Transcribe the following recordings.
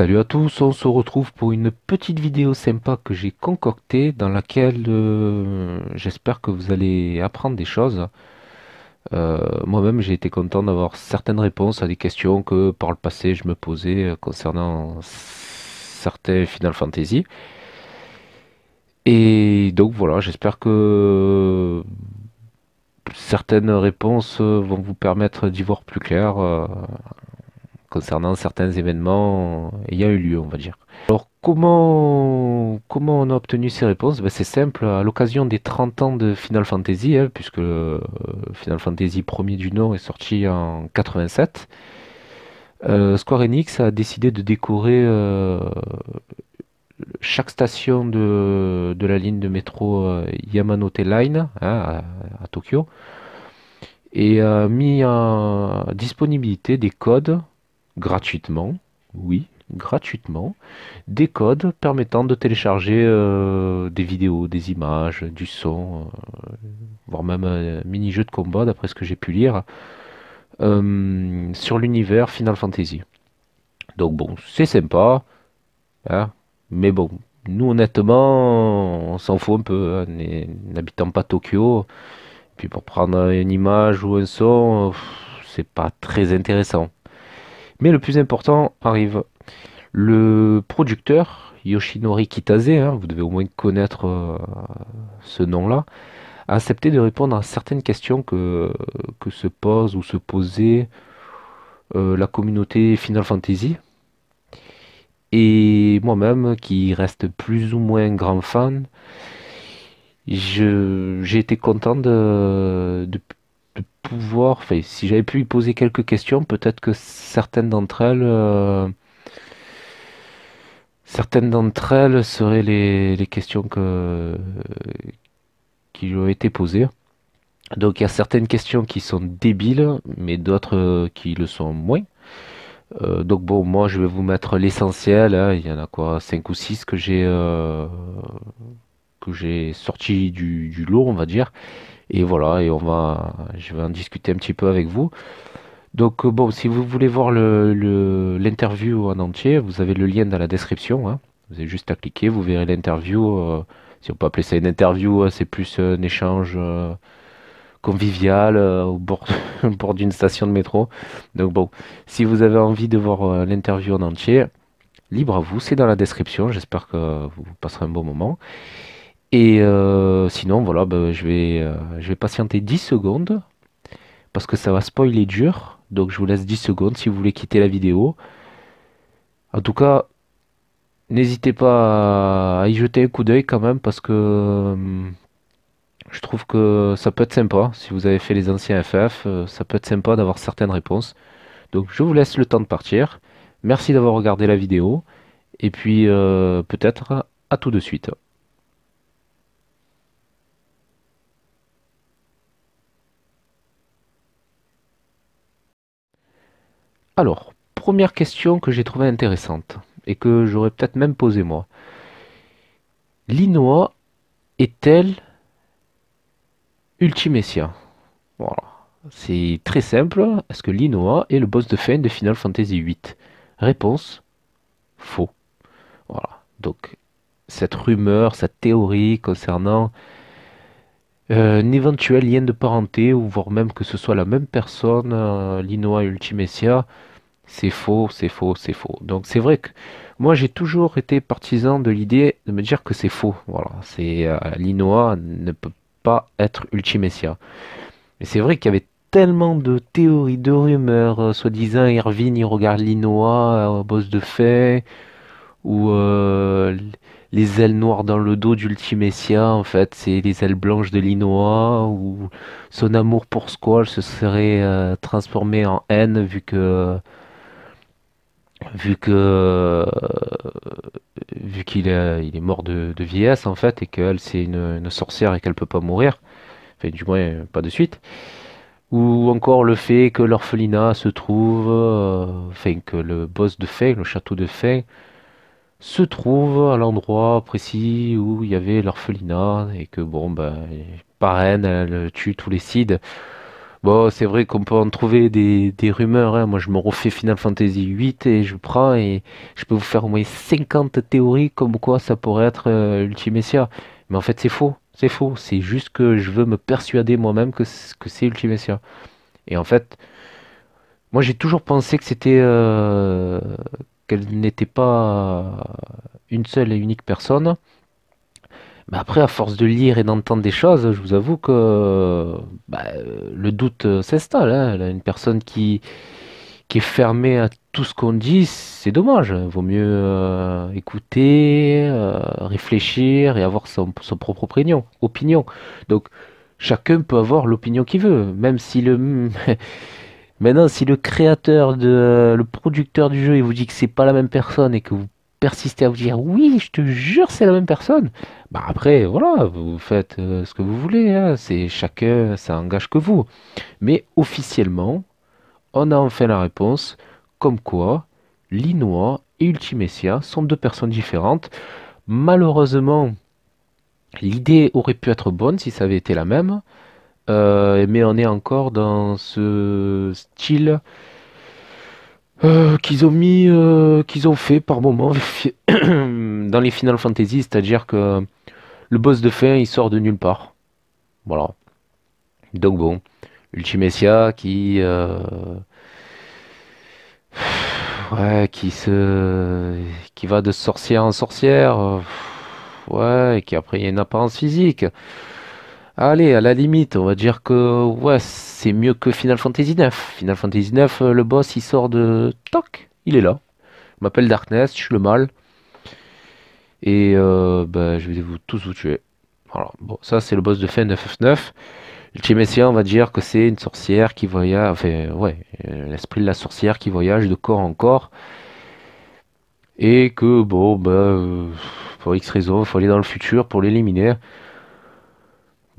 Salut à tous, on se retrouve pour une petite vidéo sympa que j'ai concoctée dans laquelle euh, j'espère que vous allez apprendre des choses. Euh, moi-même j'ai été content d'avoir certaines réponses à des questions que par le passé je me posais euh, concernant certains Final Fantasy. Et donc voilà, j'espère que certaines réponses vont vous permettre d'y voir plus clair concernant certains événements ayant eu lieu, on va dire. Alors comment, comment on a obtenu ces réponses ben, C'est simple, à l'occasion des 30 ans de Final Fantasy, hein, puisque euh, Final Fantasy premier du nom est sorti en 87, euh, Square Enix a décidé de décorer euh, chaque station de, la ligne de métro Yamanote Line hein, à, à, Tokyo et a mis en disponibilité des codes gratuitement, oui, gratuitement, des codes permettant de télécharger euh, des vidéos, des images, du son, euh, voire même un mini-jeu de combat, d'après ce que j'ai pu lire, euh, sur l'univers Final Fantasy. Donc bon, c'est sympa, hein, mais bon, nous honnêtement, on s'en fout un peu, hein, n'habitant pas Tokyo, puis pour prendre une image ou un son, c'est pas très intéressant. Mais le plus important arrive. Le producteur, Yoshinori Kitase, hein, vous devez au moins connaître euh, ce nom-là, a accepté de répondre à certaines questions que, que se pose ou se posait euh, la communauté Final Fantasy. Et moi-même, qui reste plus ou moins grand fan, j'ai été content de, de, pouvoir, enfin, si j'avais pu lui poser quelques questions, peut-être que certaines d'entre elles, euh, certaines d'entre elles seraient les, questions que, qui lui ont été posées. Donc il y a certaines questions qui sont débiles, mais d'autres euh, qui le sont moins. Euh, donc bon, moi je vais vous mettre l'essentiel. Hein. Il y en a quoi, 5 ou 6 que j'ai que j'ai sorti du, du, lot, on va dire. Et voilà, et on va, je vais en discuter un petit peu avec vous. Donc euh, bon, si vous voulez voir l'interview en entier, vous avez le lien dans la description. Hein. Vous avez juste à cliquer, vous verrez l'interview. Euh, si on peut appeler ça une interview, hein, c'est plus euh, un échange convivial au bord d'une station de métro. Donc bon, si vous avez envie de voir l'interview en entier, libre à vous, c'est dans la description. J'espère que vous passerez un bon moment. Et euh, sinon, voilà, ben, euh, je, vais, patienter 10 secondes parce que ça va spoiler dur. Donc je vous laisse 10 secondes si vous voulez quitter la vidéo. En tout cas, n'hésitez pas à y jeter un coup d'œil quand même parce que euh, je trouve que ça peut être sympa. Si vous avez fait les anciens FF, ça peut être sympa d'avoir certaines réponses. Donc je vous laisse le temps de partir. Merci d'avoir regardé la vidéo. Et puis peut-être à tout de suite. Alors, première question que j'ai trouvée intéressante et que j'aurais peut-être même posée moi. L'Inoa est-elle Ultimessia Voilà. C'est très simple. Est-ce que l'Inoa est le boss de fin de Final Fantasy VIII Réponse faux. Voilà. Donc, cette rumeur, cette théorie concernant euh, un éventuel lien de parenté, ou voire même que ce soit la même personne, euh, l'Inoa et Ultimecia, c'est faux, c'est faux, c'est faux. Donc c'est vrai que moi j'ai toujours été partisan de l'idée de me dire que c'est faux. Voilà, c'est euh, l'Inoa ne peut pas être Ultimecia. Mais c'est vrai qu'il y avait tellement de théories, de rumeurs, euh, soi-disant Irvine il regarde l'Inoa, bosse euh, boss de fait, ou les ailes noires dans le dos d'Ultimessia, en fait, c'est les ailes blanches de l'Inoa, ou son amour pour Squall se serait transformé en haine vu que vu que euh, vu qu'il est, il est mort de, vieillesse en fait et qu'elle c'est une, sorcière et qu'elle peut pas mourir, enfin du moins pas de suite, ou encore le fait que l'orphelinat se trouve, euh, enfin que le boss de Feng, le château de Feng, se trouve à l'endroit précis où il y avait l'orphelinat et que bon ben parraine elle tue tous les cides Bon, c'est vrai qu'on peut en trouver des, rumeurs. Hein. Moi, je me refais Final Fantasy VIII et je prends et je peux vous faire au moins 50 théories comme quoi ça pourrait être euh, Mais en fait, c'est faux. C'est faux. C'est juste que je veux me persuader moi-même que, que c'est Ultimessia. Et en fait, moi, j'ai toujours pensé que c'était. Euh, qu'elle n'était pas une seule et unique personne après, à force de lire et d'entendre des choses, je vous avoue que bah, le doute euh, s'installe. Hein. Une personne qui, est fermée à tout ce qu'on dit, c'est dommage. Il vaut mieux euh, écouter, euh, réfléchir et avoir son, son, propre opinion, opinion. Donc, chacun peut avoir l'opinion qu'il veut, même si le... Maintenant, si le créateur, de, le producteur du jeu, il vous dit que c'est pas la même personne et que vous persister à vous dire oui, je te jure, c'est la même personne, bah après, voilà, vous faites euh, ce que vous voulez, hein. c'est chacun, ça engage que vous. Mais officiellement, on a enfin la réponse comme quoi Linois et Ultimessia sont deux personnes différentes. Malheureusement, l'idée aurait pu être bonne si ça avait été la même, euh, mais on est encore dans ce style euh, qu'ils ont mis, euh, qu'ils ont fait par moment dans les Final Fantasy, c'est-à-dire que le boss de fin il sort de nulle part. Voilà. Donc bon, Ultimecia qui. Euh, ouais, qui se. qui va de sorcière en sorcière. ouais, et qui après il y a une apparence physique. Allez, à la limite, on va dire que ouais, c'est mieux que Final Fantasy IX. Final Fantasy IX, euh, le boss, il sort de... Toc Il est là. Je m'appelle Darkness, je suis le mal. Et euh, ben, je vais vous tous vous tuer. bon, ça c'est le boss de fin 9F9. Le on va dire que c'est une sorcière qui voyage... Enfin, ouais, euh, l'esprit de la sorcière qui voyage de corps en corps. Et que, bon, ben, pour X raison, il faut aller dans le futur pour l'éliminer.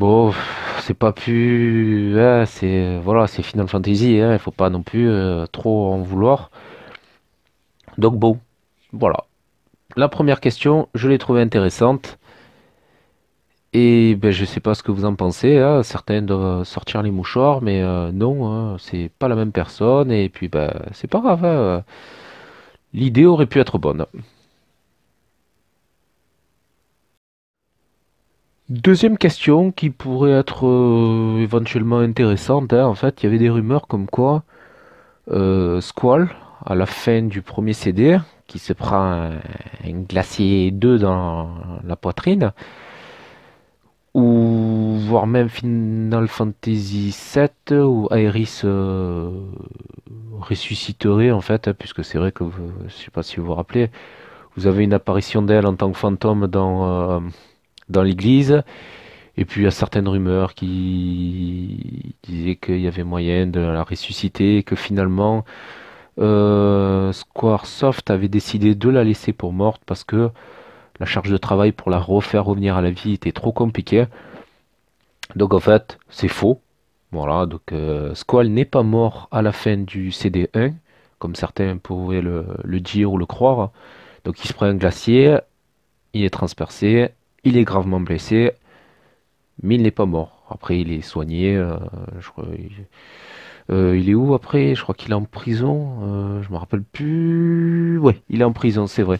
Bon, c'est pas plus. Hein, voilà, c'est Final Fantasy, il hein, faut pas non plus euh, trop en vouloir. Donc bon, voilà. La première question, je l'ai trouvée intéressante. Et ben, je sais pas ce que vous en pensez. Hein. Certains doivent sortir les mouchoirs, mais euh, non, c'est pas la même personne. Et puis, ben, c'est pas grave. L'idée aurait pu être bonne. Deuxième question qui pourrait être euh, éventuellement intéressante, hein. en fait, il y avait des rumeurs comme quoi euh, Squall, à la fin du premier CD, qui se prend un, glacier 2 dans la poitrine, ou voire même Final Fantasy VII, où Aeris ressusciterait en fait, hein, puisque c'est vrai que, je ne sais pas si vous vous rappelez, vous avez une apparition d'elle en tant que fantôme dans... Euh, dans l'église. Et puis il certaines rumeurs qui disaient qu'il y avait moyen de la ressusciter, que finalement euh, Squaresoft avait décidé de la laisser pour morte parce que la charge de travail pour la refaire revenir à la vie était trop compliquée. Donc en fait, c'est faux. Voilà, donc euh, Squall n'est pas mort à la fin du CD1, comme certains pouvaient le dire ou le croire. Donc il se prend un glacier, il est transpercé, il est gravement blessé, mais il n'est pas mort. Après, il est soigné. Euh, euh, il, est où après Je crois qu'il est en prison. Euh, je me rappelle plus. Ouais, il est en prison, c'est vrai.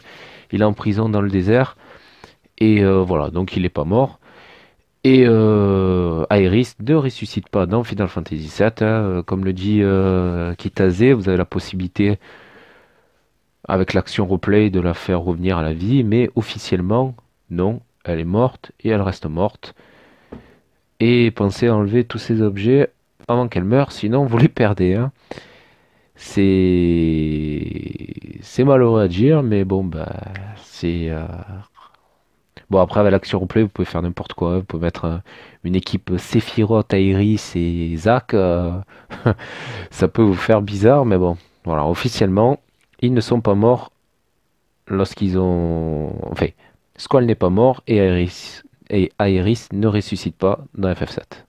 Il est en prison dans le désert. Et voilà, donc il n'est pas mort. Et Aeris ne ressuscite pas dans Final Fantasy VII. Hein, comme le dit Kitase, vous avez la possibilité, avec l'action replay, de la faire revenir à la vie. Mais officiellement, non, elle est morte et elle reste morte. Et pensez à enlever tous ces objets avant qu'elle meure, sinon vous les perdez. Hein. C'est... c'est malheureux à dire, mais bon, bah, c'est. Euh, bon, après, avec l'action replay, vous pouvez faire n'importe quoi. Vous pouvez mettre euh, une équipe Sephiroth, Iris et Zack euh, Ça peut vous faire bizarre, mais bon. Voilà, officiellement, ils ne sont pas morts lorsqu'ils ont. Enfin, Squall n'est pas mort et Aeris ne ressuscite pas dans FF7.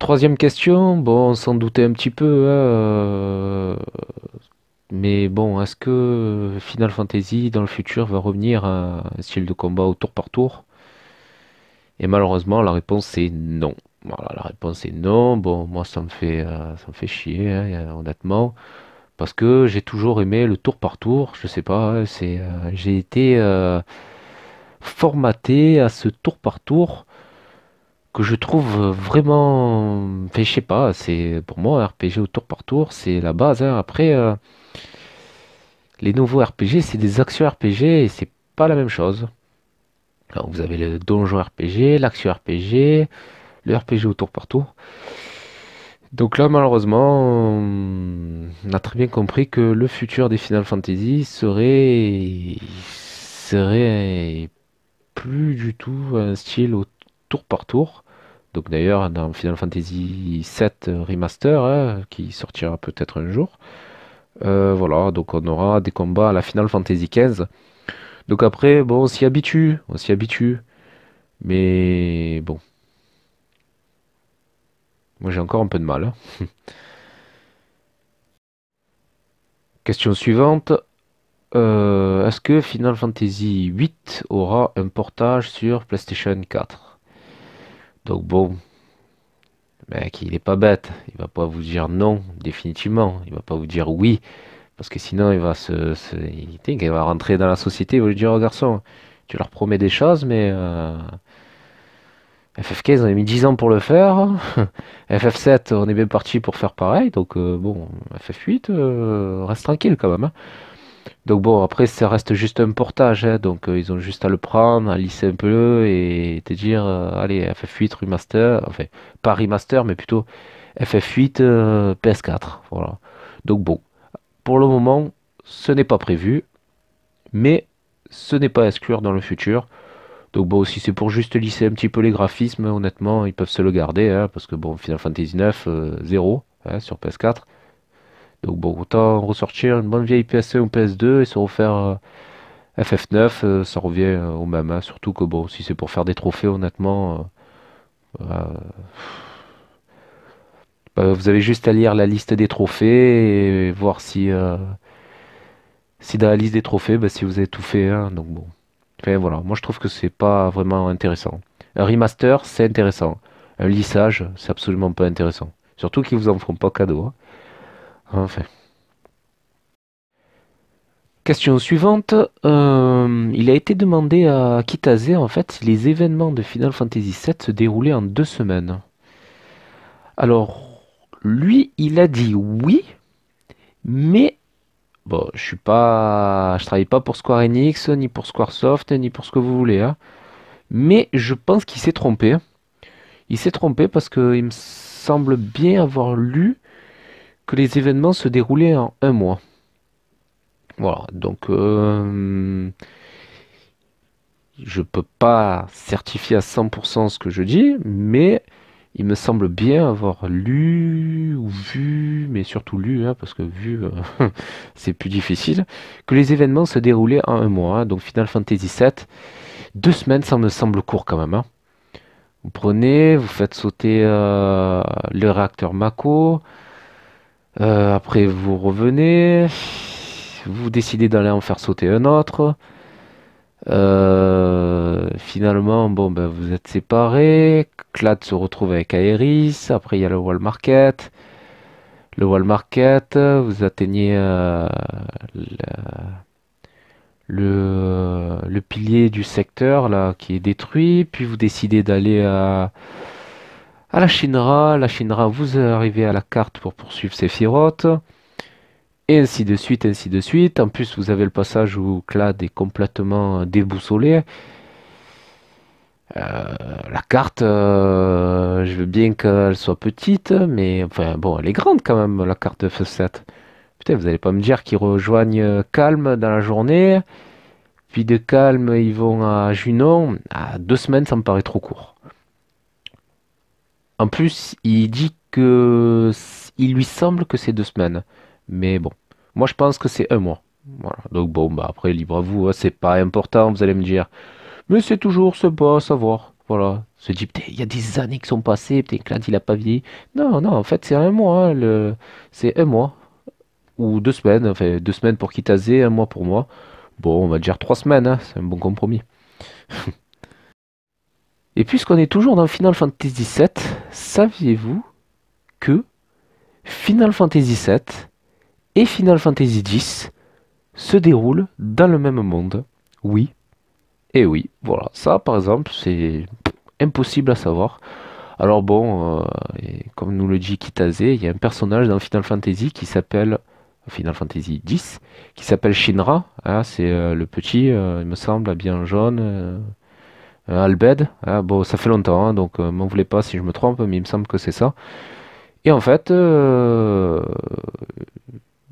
Troisième question, bon, on s'en doutait un petit peu, hein, euh, mais bon, est-ce que Final Fantasy dans le futur va revenir à un style de combat au tour par tour Et malheureusement, la réponse est non. Voilà, la réponse est non. Bon, moi, ça me fait, euh, ça me fait chier, hein, honnêtement parce que j'ai toujours aimé le tour par tour. Je sais pas, c'est euh, j'ai été euh, formaté à ce tour par tour que je trouve vraiment, enfin, je sais pas, c'est pour moi un RPG au tour par tour, c'est la base. Hein. Après, euh, les nouveaux RPG, c'est des actions RPG et c'est pas la même chose. vous avez le donjon RPG, l'action RPG, le RPG au tour par tour. Donc là, malheureusement, on a très bien compris que le futur des Final Fantasy serait, serait plus du tout un style au tour par tour. Donc d'ailleurs, dans Final Fantasy VII Remaster, hein, qui sortira peut-être un jour, euh, voilà, donc on aura des combats à la Final Fantasy XV. Donc après, bon, on s'y habitue, on s'y habitue. Mais bon, moi j'ai encore un peu de mal. Question suivante. Euh, est-ce que Final Fantasy VIII aura un portage sur PlayStation 4 Donc bon, mec, il n'est pas bête. Il va pas vous dire non définitivement. Il va pas vous dire oui parce que sinon il va se, il, va rentrer dans la société. Il va lui dire oh, garçon, tu leur promets des choses, mais euh, FF15, on a mis 10 ans pour le faire. FF7, on est bien parti pour faire pareil. Donc, euh, bon, FF8, euh, reste tranquille quand même. Hein. Donc, bon, après, ça reste juste un portage. Hein. donc, euh, ils ont juste à le prendre, à lisser un peu et te dire allez, FF8 remaster. Enfin, pas remaster, mais plutôt FF8 PS4. Voilà. Donc, bon, pour le moment, ce n'est pas prévu. Mais ce n'est pas à exclure dans le futur. Donc bon, si c'est pour juste lisser un petit peu les graphismes, honnêtement, ils peuvent se le garder, hein, parce que bon, Final Fantasy 9 0 euh, hein, sur PS4. Donc bon, autant ressortir une bonne vieille PS1 ou PS2 et se refaire euh, FF9, euh, ça revient au même, hein. surtout que bon, si c'est pour faire des trophées, honnêtement... Bah, vous avez juste à lire la liste des trophées et voir si, si dans la liste des trophées, bah, si vous avez tout fait. donc bon, voilà, moi je trouve que c'est pas vraiment intéressant. Un remaster, c'est intéressant. Un lissage, c'est absolument pas intéressant. Surtout qu'ils vous en feront pas cadeau. Hein. Enfin. Question suivante. Euh, il a été demandé à Kitase en fait si les événements de Final Fantasy VII se déroulaient en deux semaines. Alors, lui, il a dit oui, mais Bon, je suis pas, je travaille pas pour Square Enix, ni pour Squaresoft, ni pour ce que vous voulez. Hein. Mais je pense qu'il s'est trompé. Il s'est trompé parce qu'il me semble bien avoir lu que les événements se déroulaient en un mois. Voilà, donc euh, je peux pas certifier à 100% ce que je dis, mais il me semble bien avoir lu ou vu, mais surtout lu, hein, parce que vu, euh, c'est plus difficile, que les événements se déroulaient en un mois. Hein. donc Final Fantasy VII, deux semaines, ça me semble court quand même. Hein. Vous prenez, vous faites sauter euh, le réacteur Mako, euh, après vous revenez, vous décidez d'aller en faire sauter un autre. Euh, finalement, bon, ben, vous êtes séparés. Clad se retrouve avec Aeris. Après, il y a le Wall Market. Le Wall Market, vous atteignez euh, le, pilier du secteur là qui est détruit. Puis vous décidez d'aller à, la Shinra. La Shinra, vous arrivez à la carte pour poursuivre Sephiroth et ainsi de suite, ainsi de suite. En plus, vous avez le passage où Clad est complètement déboussolé. Euh, la carte, euh, je veux bien qu'elle soit petite, mais enfin bon, elle est grande quand même, la carte de F7. Putain, vous allez pas me dire qu'ils rejoignent Calme dans la journée, puis de Calme, ils vont à Junon. À ah, deux semaines, ça me paraît trop court. En plus, il dit que il lui semble que c'est deux semaines, mais bon. Moi, je pense que c'est un mois. Voilà. Donc bon, bah après, libre à vous, hein, c'est pas important, vous allez me dire. Mais c'est toujours ce à savoir. Voilà. Se dit, il y a des années qui sont passées, peut-être que il a pas vieilli. Non, non, en fait, c'est un mois. Hein, le... C'est un mois. Ou deux semaines. Enfin, deux semaines pour Kitazé, un mois pour moi. Bon, on va dire trois semaines, hein, c'est un bon compromis. Et puisqu'on est toujours dans Final Fantasy VII, saviez-vous que Final Fantasy VII et Final Fantasy X se déroule dans le même monde. Oui. Et oui, voilà. Ça, par exemple, c'est impossible à savoir. Alors bon, euh, comme nous le dit Kitase, il y a un personnage dans Final Fantasy qui s'appelle Final Fantasy X, qui s'appelle Shinra. Ah, c'est euh, le petit, euh, il me semble, bien jaune, Albed. Ah, bon, ça fait longtemps, hein, donc donc m'en voulez pas si je me trompe, mais il me semble que c'est ça. Et en fait,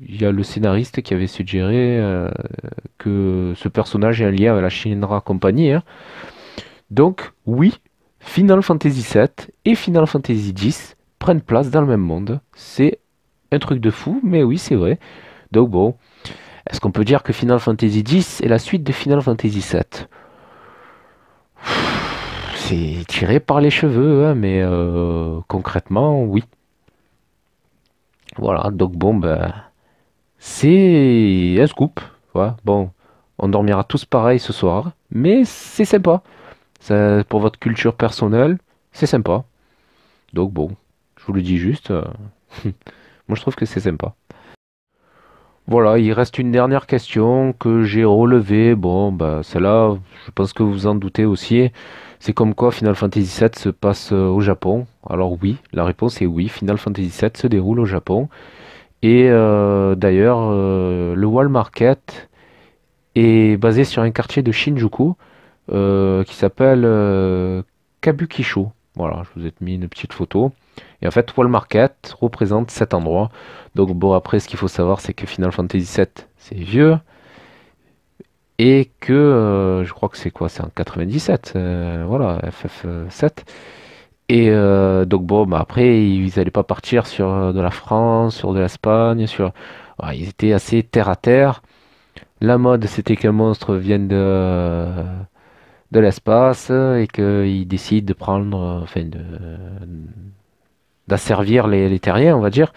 il y a le scénariste qui avait suggéré euh, que ce personnage ait un lien avec la Shinra Company. Hein. Donc, oui, Final Fantasy VII et Final Fantasy X prennent place dans le même monde. C'est un truc de fou, mais oui, c'est vrai. Donc bon, est-ce qu'on peut dire que Final Fantasy X est la suite de Final Fantasy VII C'est tiré par les cheveux, hein, mais euh, concrètement, oui. Voilà, donc bon, ben c'est un scoop. Voilà. Bon, on dormira tous pareil ce soir, mais c'est sympa. pour votre culture personnelle, c'est sympa. Donc bon, je vous le dis juste, euh, moi je trouve que c'est sympa. Voilà, il reste une dernière question que j'ai relevée. Bon, bah celle-là, je pense que vous vous en doutez aussi. C'est comme quoi Final Fantasy VII se passe euh, au Japon. Alors oui, la réponse est oui, Final Fantasy VII se déroule au Japon. Et euh, d'ailleurs, euh, le Wall Market est basé sur un quartier de Shinjuku euh, qui s'appelle Kabukicho. Voilà, je vous ai mis une petite photo. Et en fait, Wall Market représente cet endroit. Donc bon, après, ce qu'il faut savoir, c'est que Final Fantasy VII, c'est vieux. Et que, je crois que c'est quoi C'est en 97. voilà, FF7. Et euh, donc bon, bah, après, ils n'allaient pas partir sur euh, de la France, sur de l'Espagne, sur... ils étaient assez terre à terre. La mode, c'était qu'un monstre vienne de, euh, de l'espace et qu'il décide de prendre, enfin, d'asservir les, terriens, on va dire.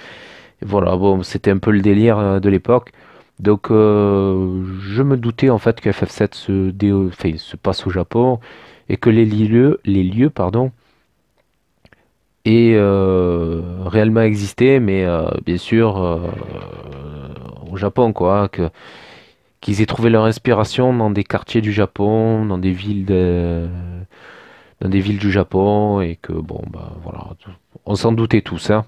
voilà, bon, c'était un peu le délire de l'époque. Donc, je me doutais en fait que FF7 se, se passe au Japon et que les lieux, les lieux pardon, et euh, réellement existé, mais euh, bien sûr euh, au Japon, quoi, que qu'ils aient trouvé leur inspiration dans des quartiers du Japon, dans des villes dans des villes du Japon, et que bon, ben voilà, on s'en doutait tous. Hein.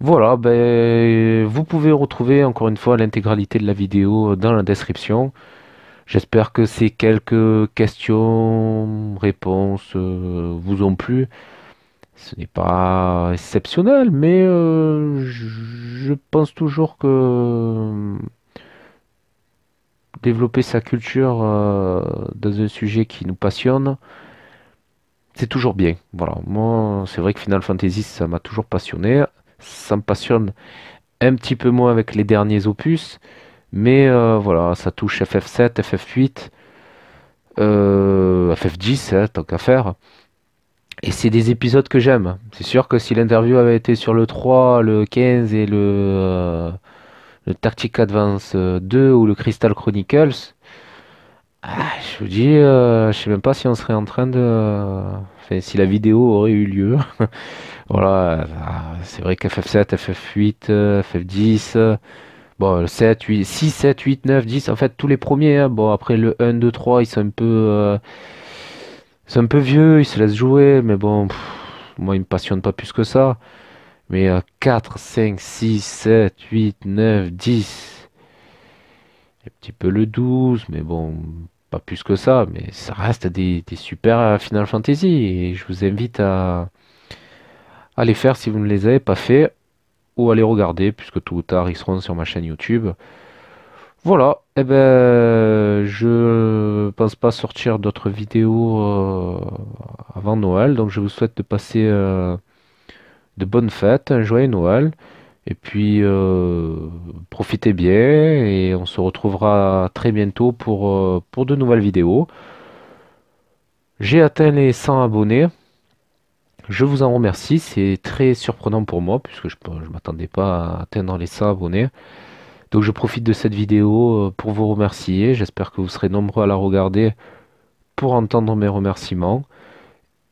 Voilà, ben, vous pouvez retrouver encore une fois l'intégralité de la vidéo dans la description. J'espère que ces quelques questions, réponses vous ont plu ce n'est pas exceptionnel, mais euh, je pense toujours que euh, développer sa culture euh, dans un sujet qui nous passionne, c'est toujours bien. Voilà, moi, c'est vrai que Final Fantasy, ça m'a toujours passionné. Ça me passionne un petit peu moins avec les derniers opus, mais voilà, ça touche FF7, FF8, FF10, tant qu'à faire. Et c'est des épisodes que j'aime. C'est sûr que si l'interview avait été sur le 3, le 15 et le, euh, le Tactic Advance 2 euh, ou le Crystal Chronicles, ah, je vous dis, euh, je sais même pas si on serait en train de. Enfin, si la vidéo aurait eu lieu. voilà, c'est vrai qu'FF7, FF8, FF10. Bon, 7, 8, 6, 7, 8, 9, 10, en fait, tous les premiers. Hein. Bon, après le 1, 2, 3, ils sont un peu. C'est un peu vieux, il se laisse jouer, mais bon, moi il me passionne pas plus que ça. Mais 4, 5, 6, 7, 8, 9, 10. Un petit peu le 12, mais bon, pas plus que ça. Mais ça reste des, des super euh, Final Fantasy. Et je vous invite à, les faire si vous ne les avez pas fait ou à les regarder, puisque tout ou tard ils seront sur ma chaîne YouTube. Voilà, eh ben, je pense pas sortir d'autres vidéos euh, avant Noël, donc je vous souhaite de passer euh, de bonnes fêtes, un joyeux Noël, et puis euh, profitez bien, et on se retrouvera très bientôt pour, pour de nouvelles vidéos. J'ai atteint les 100 abonnés, je vous en remercie, c'est très surprenant pour moi, puisque je ne m'attendais pas à atteindre les 100 abonnés. Donc je profite de cette vidéo euh, pour vous remercier. J'espère que vous serez nombreux à la regarder pour entendre mes remerciements.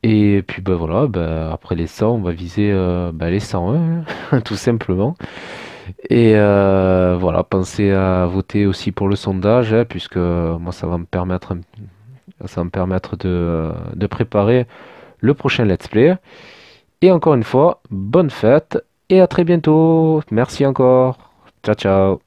Et puis ben voilà, ben, après les 100, on va viser euh, ben, les 101, hein, tout simplement. Et euh, voilà, pensez à voter aussi pour le sondage, hein, puisque moi ça va me permettre, ça me permettre de, de préparer le prochain let's play. Et encore une fois, bonne fête et à très bientôt. Merci encore. Ciao ciao.